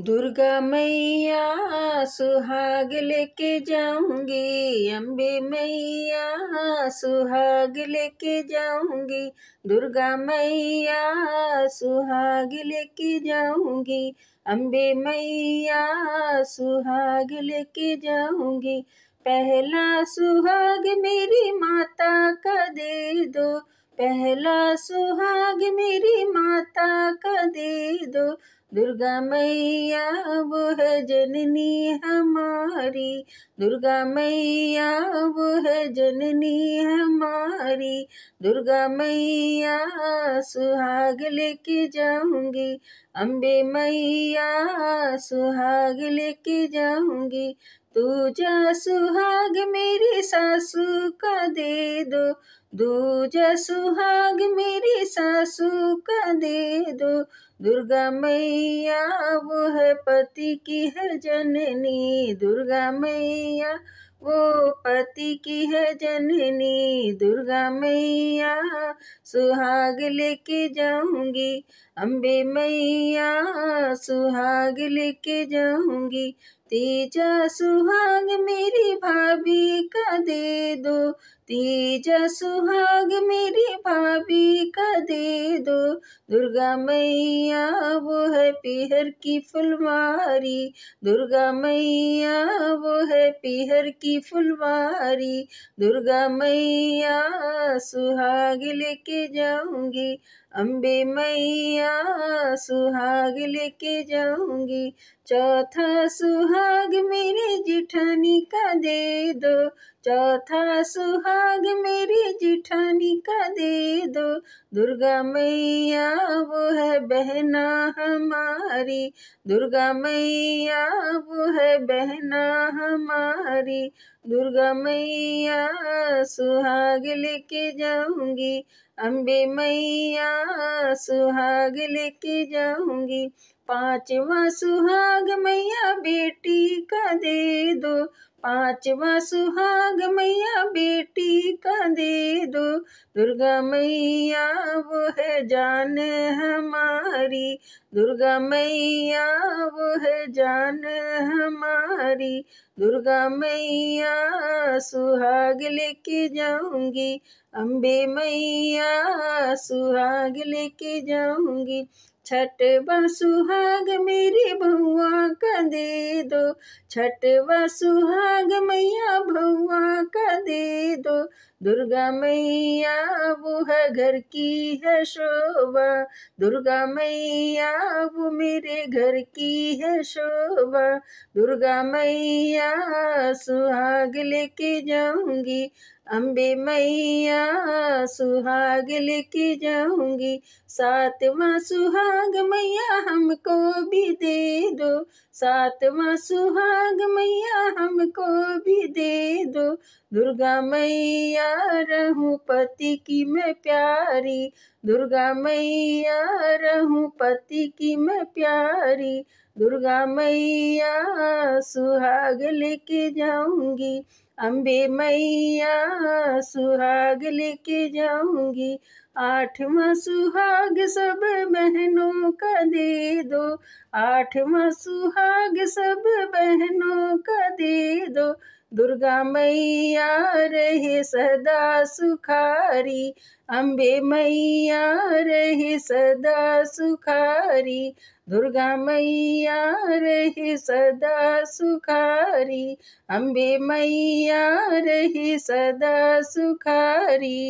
दुर्गा मैया सुहाग लेके जाऊंगी अम्बे मैया सुहाग लेके जाऊंगी दुर्गा मैया सुहाग लेके जाऊंगी अम्बे मैया सुहाग लेके जाऊंगी पहला सुहाग मेरी माता का दे दो पहला सुहाग दुर्गा मैया वो है जननी हमारी दुर्गा मैया वो है जननी हमारी दुर्गा मैया सुहाग लेके जाऊंगी अम्बे मैया सुहाग लेके जाऊंगी दूजा सुहाग मेरी सासू का दे दो दूजा सुहाग मेरी सासू का दे दो दुर्गा मैया वो है पति की है जननी दुर्गा मैया वो पति की है जननी दुर्गा मैया सुहाग लेके जाऊंगी अम्बे मैया सुहाग लेके जाऊंगी तेजा सुहाग मेरी भाभी का दे दो तेजा सुहाग मेरी भाभी का दे दो दुर्गा मैया वो है पीहर की फुलवारी दुर्गा मैया वो है पीहर की फुलवारी दुर्गा मैया सुहाग लेके जाऊंगी अम्बे मैया सुहाग लेके जाऊंगी चौथा सुहाग मेरे जिठानी का दे दो चौथा सुहाग मेरे जिठानी का दे दो दुर्गा मैया वो है बहना हमारी दुर्गा मैया वो है बहना हमारी दुर्गा मैया सुहाग लेके जाऊंगी अम्बे मैया सुहाग लेके जाऊंगी पांचवा सुहाग मैया बेटी का दे दो पांचवा सुहाग मैया बेटी का दे दो दुर्गा मैया वो है जान हमारी दुर्गा मैया वो है जान हमारी दुर्गा मैया सुहाग लेके जाऊंगी अम्बे मैया सुहाग लेके जाऊंगी छठवा सुहाग मेरी भुआ का दे दो व सुहाग मैया भुआ का दे दो दुर्गा मैया वो है घर की है शोभा दुर्गा मैया वो मेरे घर की है शोभा दुर्गा मैया सुहाग लेके जाऊंगी अम्बे मैया सुहाग लेके जाऊंगी सातवां सुहाग मैया हमको भी दे दो सातवां सुहाग मैया हमको भी दे दो दुर्गा मैया रहूं पति की मैं प्यारी दुर्गा मैया रहूं पति की मैं प्यारी दुर्गा मैया सुहाग लेके जाऊंगी अम्बे मैया सुहाग लेके जाऊंगी आठवां सुहाग सब बहनों का दे दो आठवां सुहाग सब बहनों का दे दो दुर्गा मैया रहे सदा सुखारी अम्बे मैया रहे सदा सुखारी दुर्गा मैया रहे सदा सुखारी अम्बे मैया रहे सदा सुखारी